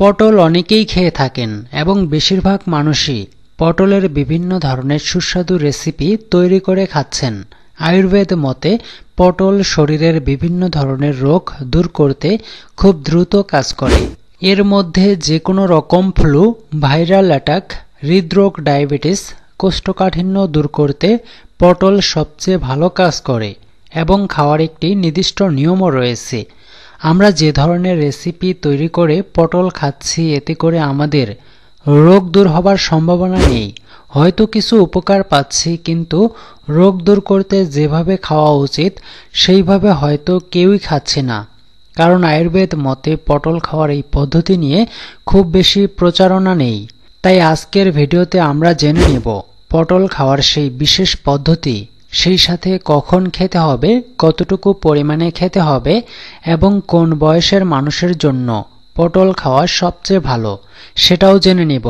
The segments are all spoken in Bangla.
পটল অনেকেই খেয়ে থাকেন এবং বেশিরভাগ মানুষই পটলের বিভিন্ন ধরনের সুস্বাদু রেসিপি তৈরি করে খাচ্ছেন আয়ুর্বেদ মতে পটল শরীরের বিভিন্ন ধরনের রোগ দূর করতে খুব দ্রুত কাজ করে এর মধ্যে যে কোনো রকম ফ্লু ভাইরাল অ্যাটাক হৃদরোগ ডায়াবেটিস কোষ্ঠকাঠিন্য দূর করতে পটল সবচেয়ে ভালো কাজ করে এবং খাওয়ার একটি নির্দিষ্ট নিয়মও রয়েছে আমরা যে ধরনের রেসিপি তৈরি করে পটল খাচ্ছি এতে করে আমাদের রোগ দূর হবার সম্ভাবনা নেই হয়তো কিছু উপকার পাচ্ছি কিন্তু রোগ দূর করতে যেভাবে খাওয়া উচিত সেইভাবে হয়তো কেউই খাচ্ছে না কারণ আয়ুর্বেদ মতে পটল খাওয়ার এই পদ্ধতি নিয়ে খুব বেশি প্রচারণা নেই তাই আজকের ভিডিওতে আমরা জেনে নেব পটল খাওয়ার সেই বিশেষ পদ্ধতি সেই সাথে কখন খেতে হবে কতটুকু পরিমাণে খেতে হবে এবং কোন বয়সের মানুষের জন্য পটল খাওয়া সবচেয়ে ভালো সেটাও জেনে নিব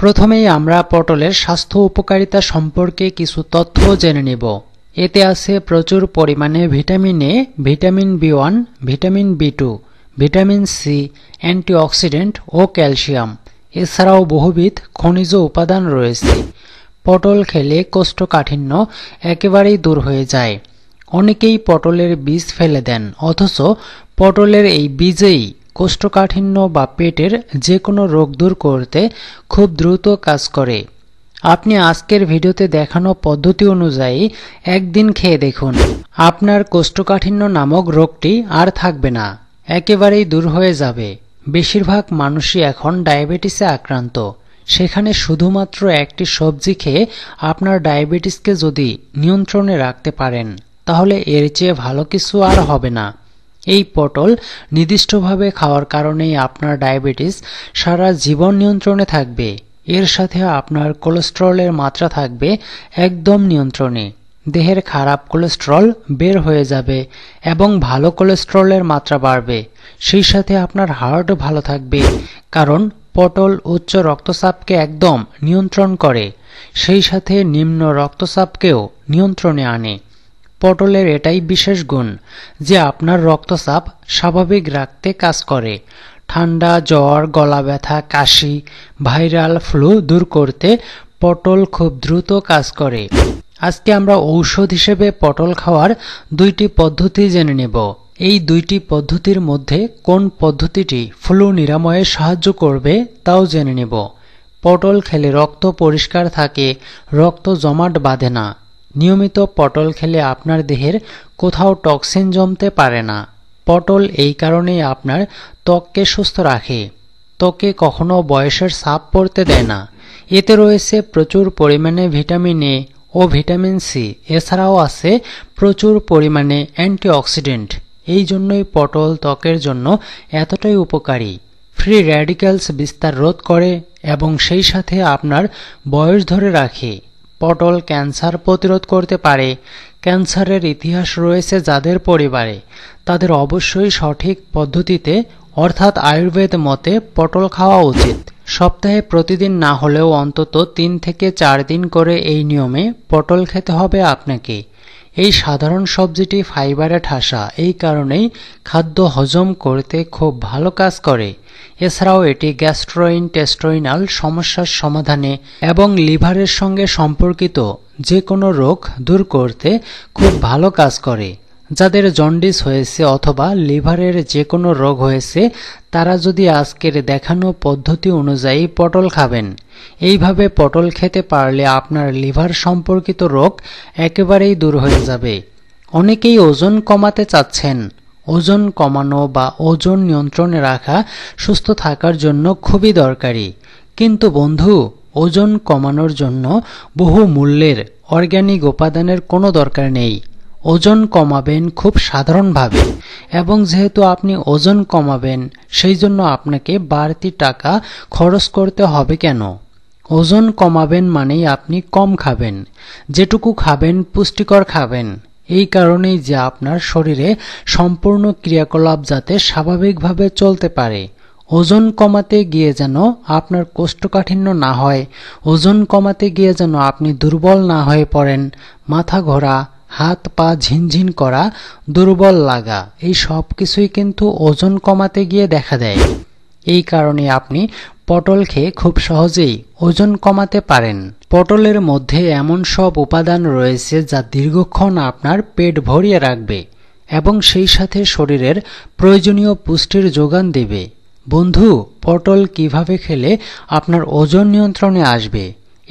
প্রথমেই আমরা পটলের স্বাস্থ্য উপকারিতা সম্পর্কে কিছু তথ্য জেনে নিব এতে আছে প্রচুর পরিমাণে vitamin A vitamin B one vitamin B two vitamin C antioxidant ও ক্যালসিয়াম এছাড়াও বহুবিধ খনিজ উপাদান রয়েছে পটল খেলে কোষ্ঠকাঠিন্য একেবারেই দূর হয়ে যায় অনেকেই পটলের বীজ ফেলে দেন অথচ পটলের এই বীজেই কোষ্ঠকাঠিন্য বা পেটের যে কোনো রোগ দূর করতে খুব দ্রুত কাজ করে আপনি আজকের ভিডিওতে দেখানো পদ্ধতি অনুযায়ী একদিন খেয়ে দেখুন আপনার কোষ্ঠকাঠিন্য নামক রোগটি আর থাকবে না একেবারেই দূর হয়ে যাবে বেশিরভাগ মানুষই এখন ডায়াবেটিসে আক্রান্ত সেখানে শুধুমাত্র একটি সবজি খেয়ে আপনার ডায়াবেটিসকে যদি নিয়ন্ত্রণে রাখতে পারেন তাহলে এর চেয়ে ভালো কিছু আর হবে না এই পটল নির্দিষ্টভাবে খাওয়ার কারণেই আপনার ডায়াবেটিস সারা জীবন নিয়ন্ত্রণে থাকবে এর সাথে আপনার কোলেস্ট্রলের মাত্রা থাকবে একদম নিয়ন্ত্রণে দেহের খারাপ কোলেস্ট্রল বের হয়ে যাবে এবং ভালো কোলেস্ট্রলের মাত্রা বাড়বে সেই সাথে আপনার হার্ট ভালো থাকবে কারণ পটল উচ্চ রক্তচাপকে একদম নিয়ন্ত্রণ করে সেই সাথে নিম্ন রক্তচাপকেও নিয়ন্ত্রণে আনে পটলের এটাই বিশেষ গুণ যে আপনার রক্তচাপ স্বাভাবিক রাখতে কাজ করে ঠান্ডা জ্বর গলা ব্যথা কাশি ভাইরাল ফ্লু দূর করতে পটল খুব দ্রুত কাজ করে আজকে আমরা ঔষধ হিসেবে পটল খাওয়ার দুইটি পদ্ধতি জেনে নেব এই দুইটি পদ্ধতির মধ্যে কোন পদ্ধতিটি ফ্লু নিরাময়ে সাহায্য করবে তাও জেনে নেব পটল খেলে রক্ত পরিষ্কার থাকে রক্ত জমাট বাঁধে না নিয়মিত পটল খেলে আপনার দেহের কোথাও টক্সিন জমতে পারে না পটল এই কারণেই আপনার ত্বককে সুস্থ রাখে ত্বকে কখনও বয়সের সাপ পড়তে দেয় না এতে রয়েছে প্রচুর পরিমাণে ভিটামিন এ ও ভিটামিন সি এছাড়াও আছে প্রচুর পরিমাণে অ্যান্টিঅক্সিডেন্ট এই জন্যই পটল ত্বকের জন্য এতটাই উপকারী ফ্রি র্যাডিক্যালস বিস্তার রোধ করে এবং সেই সাথে আপনার বয়স ধরে রাখে পটল ক্যান্সার প্রতিরোধ করতে পারে ক্যান্সারের ইতিহাস রয়েছে যাদের পরিবারে তাদের অবশ্যই সঠিক পদ্ধতিতে অর্থাৎ আয়ুর্বেদ মতে পটল খাওয়া উচিত সপ্তাহে প্রতিদিন না হলেও অন্তত তিন থেকে চার দিন করে এই নিয়মে পটল খেতে হবে আপনাকে এই সাধারণ সবজিটি ফাইবারে ঠাসা এই কারণেই খাদ্য হজম করতে খুব ভালো কাজ করে এছাড়াও এটি গ্যাস্ট্রোইনটেস্টোইনাল সমস্যার সমাধানে এবং লিভারের সঙ্গে সম্পর্কিত যে কোনো রোগ দূর করতে খুব ভালো কাজ করে যাদের জন্ডিস হয়েছে অথবা লিভারের যে কোনো রোগ হয়েছে তারা যদি আজকের দেখানো পদ্ধতি অনুযায়ী পটল খাবেন এইভাবে পটল খেতে পারলে আপনার লিভার সম্পর্কিত রোগ একেবারেই দূর হয়ে যাবে অনেকেই ওজন কমাতে চাচ্ছেন ওজন কমানো বা ওজন নিয়ন্ত্রণে রাখা সুস্থ থাকার জন্য খুবই দরকারি কিন্তু বন্ধু ওজন কমানোর জন্য বহু মূল্যের অর্গ্যানিক উপাদানের কোনো দরকার নেই ওজন কমাবেন খুব সাধারণভাবে এবং যেহেতু আপনি ওজন কমাবেন সেই জন্য আপনাকে বাড়তি টাকা খরচ করতে হবে কেন ওজন কমাবেন মানেই আপনি কম খাবেন যেটুকু খাবেন পুষ্টিকর খাবেন এই কারণেই যে আপনার শরীরে সম্পূর্ণ ক্রিয়াকলাপ যাতে স্বাভাবিকভাবে চলতে পারে ওজন কমাতে গিয়ে যেন আপনার কোষ্ঠকাঠিন্য না হয় ওজন কমাতে গিয়ে যেন আপনি দুর্বল না হয়ে পড়েন মাথা ঘোরা হাত পা ঝিনঝিন করা দুর্বল লাগা এই সব কিছুই কিন্তু ওজন কমাতে গিয়ে দেখা দেয় এই কারণে আপনি পটল খেয়ে খুব সহজেই ওজন কমাতে পারেন পটলের মধ্যে এমন সব উপাদান রয়েছে যা দীর্ঘক্ষণ আপনার পেট ভরিয়ে রাখবে এবং সেই সাথে শরীরের প্রয়োজনীয় পুষ্টির যোগান দেবে বন্ধু পটল কিভাবে খেলে আপনার ওজন নিয়ন্ত্রণে আসবে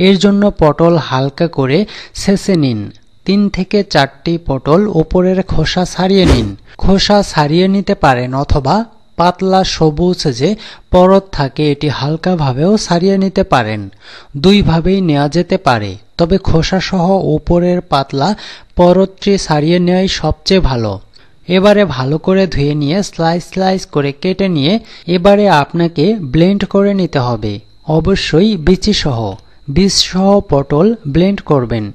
এর জন্য পটল হালকা করে ছেঁচে নিন তিন থেকে চারটি পটল ওপরের খোসা ছাড়িয়ে নিন খোসা ছাড়িয়ে নিতে পারেন অথবা পাতলা সবুজ যে পরত থাকে এটি হালকাভাবেও ছাড়িয়ে নিতে পারেন দুইভাবেই নেওয়া যেতে পারে তবে খোসাসহ ওপরের পাতলা পরতটি ছাড়িয়ে নেওয়াই সবচেয়ে ভালো এবারে ভালো করে ধুয়ে নিয়ে স্লাইস স্লাইস করে কেটে নিয়ে এবারে আপনাকে ব্লেন্ড করে নিতে হবে অবশ্যই বিচিসহ বিষসহ পটল ব্লেন্ড করবেন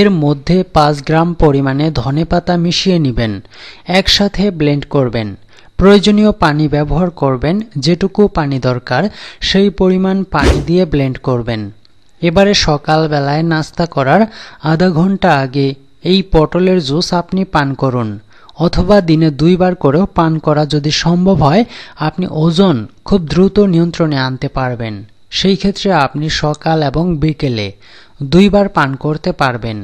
এর মধ্যে পাঁচ গ্রাম পরিমাণে ধনে পাতা মিশিয়ে নেবেন একসাথে ব্লেন্ড করবেন প্রয়োজনীয় পানি ব্যবহার করবেন যেটুকু পানি দরকার সেই পরিমাণ পানি দিয়ে ব্লেন্ড করবেন এবারে সকালবেলায় নাস্তা করার আধা ঘন্টা আগে এই পটলের জুস আপনি পান করুন অথবা দিনে দুইবার করেও পান করা যদি সম্ভব হয় আপনি ওজন খুব দ্রুত নিয়ন্ত্রণে আনতে পারবেন সেই ক্ষেত্রে আপনি সকাল এবং বিকেলে দুইবার পান করতে পারবেন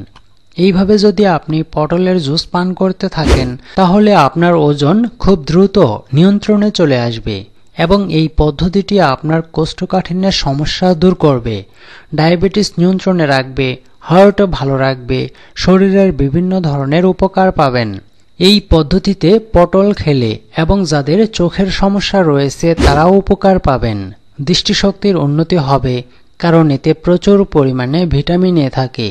এইভাবে যদি আপনি পটলের জুস পান করতে থাকেন তাহলে আপনার ওজন খুব দ্রুত নিয়ন্ত্রণে চলে আসবে এবং এই পদ্ধতিটি আপনার কোষ্ঠকাঠিন্যের সমস্যা দূর করবে ডায়াবেটিস নিয়ন্ত্রণে রাখবে হার্টও ভালো রাখবে শরীরের বিভিন্ন ধরনের উপকার পাবেন এই পদ্ধতিতে পটল খেলে এবং যাদের চোখের সমস্যা রয়েছে তারাও উপকার পাবেন দৃষ্টিশক্তির উন্নতি হবে কারণ এতে প্রচুর পরিমাণে ভিটামিন এ থাকে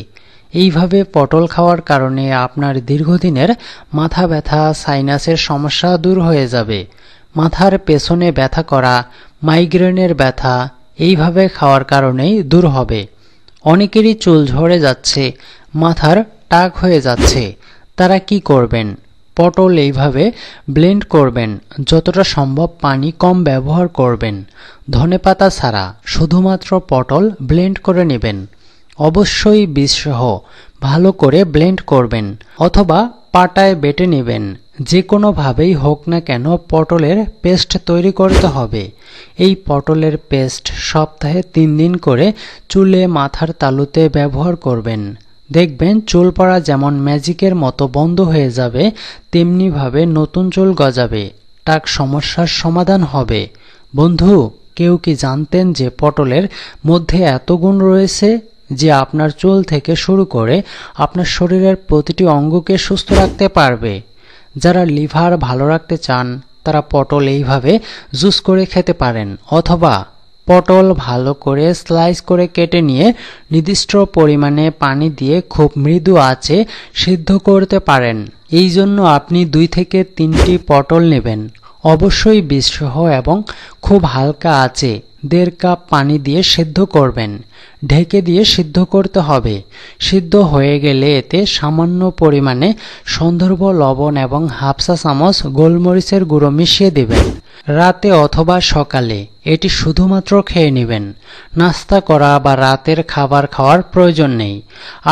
এইভাবে পটল খাওয়ার কারণে আপনার দীর্ঘদিনের মাথা ব্যথা সাইনাসের সমস্যা দূর হয়ে যাবে মাথার পেছনে ব্যথা করা মাইগ্রেনের ব্যথা এইভাবে খাওয়ার কারণেই দূর হবে অনেকেরই চুল ঝরে যাচ্ছে মাথার টাক হয়ে যাচ্ছে তারা কি করবেন পটল এইভাবে ব্লেন্ড করবেন যতটা সম্ভব পানি কম ব্যবহার করবেন ধনে পাতা ছাড়া শুধুমাত্র পটল ব্লেন্ড করে নেবেন অবশ্যই বিষসহ ভালো করে ব্লেন্ড করবেন অথবা পাটায় বেটে নেবেন যে কোনোভাবেই হোক না কেন পটলের পেস্ট তৈরি করতে হবে এই পটলের পেস্ট সপ্তাহে তিন দিন করে চুলে মাথার তালুতে ব্যবহার করবেন দেখবেন চুল পড়া যেমন ম্যাজিকের মতো বন্ধ হয়ে যাবে তেমনিভাবে নতুন চুল গজাবে টাক সমস্যার সমাধান হবে বন্ধু কেউ কি জানতেন যে পটলের মধ্যে এত গুণ রয়েছে যে আপনার চুল থেকে শুরু করে আপনার শরীরের প্রতিটি অঙ্গকে সুস্থ রাখতে পারবে যারা লিভার ভালো রাখতে চান তারা পটল এইভাবে জুস করে খেতে পারেন অথবা পটল ভালো করে স্লাইস করে কেটে নিয়ে নির্দিষ্ট পরিমাণে পানি দিয়ে খুব মৃদু আছে সিদ্ধ করতে পারেন এই জন্য আপনি দুই থেকে তিনটি পটল নেবেন অবশ্যই বিষহ এবং খুব হালকা আছে দেড় কাপ পানি দিয়ে সিদ্ধ করবেন ঢেকে দিয়ে সিদ্ধ করতে হবে সিদ্ধ হয়ে গেলে এতে সামান্য পরিমাণে সন্দর্ভ লবণ এবং হাফসা চামচ গোলমরিচের গুঁড়ো মিশিয়ে দেবেন রাতে অথবা সকালে এটি শুধুমাত্র খেয়ে নেবেন নাস্তা করা বা রাতের খাবার খাওয়ার প্রয়োজন নেই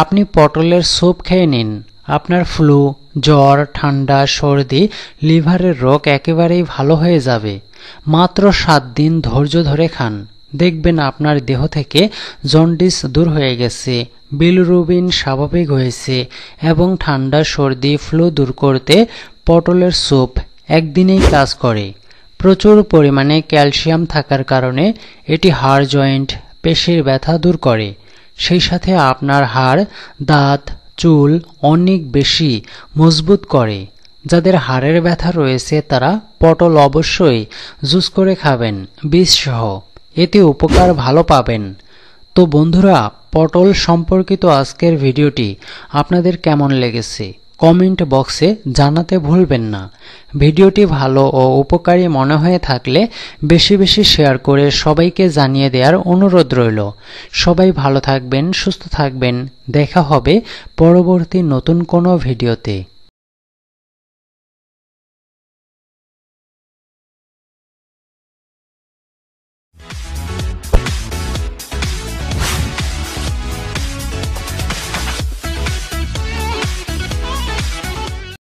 আপনি পটলের স্যুপ খেয়ে নিন আপনার ফ্লু জ্বর ঠান্ডা সর্দি লিভারের রোগ একেবারেই ভালো হয়ে যাবে মাত্র সাত দিন ধৈর্য ধরে খান দেখবেন আপনার দেহ থেকে জন্ডিস দূর হয়ে গেছে বিলরুবিন স্বাভাবিক হয়েছে এবং ঠান্ডা সর্দি ফ্লু দূর করতে পটলের স্যুপ একদিনেই কাজ করে প্রচুর পরিমাণে ক্যালসিয়াম থাকার কারণে এটি হাড় জয়েন্ট পেশির ব্যথা দূর করে সেই সাথে আপনার হাড় দাঁত চুল অনেক বেশি মজবুত করে যাদের হাড়ের ব্যথা রয়েছে তারা পটল অবশ্যই জুস করে খাবেন বিষ সহ এতে উপকার ভালো পাবেন তো বন্ধুরা পটল সম্পর্কিত আজকের ভিডিওটি আপনাদের কেমন লেগেছে কমেন্ট বক্সে জানাতে ভুলবেন না ভিডিওটি ভালো ও উপকারী মনে হয়ে থাকলে বেশি বেশি শেয়ার করে সবাইকে জানিয়ে দেওয়ার অনুরোধ রইল সবাই ভালো থাকবেন সুস্থ থাকবেন দেখা হবে পরবর্তী নতুন কোনো ভিডিওতে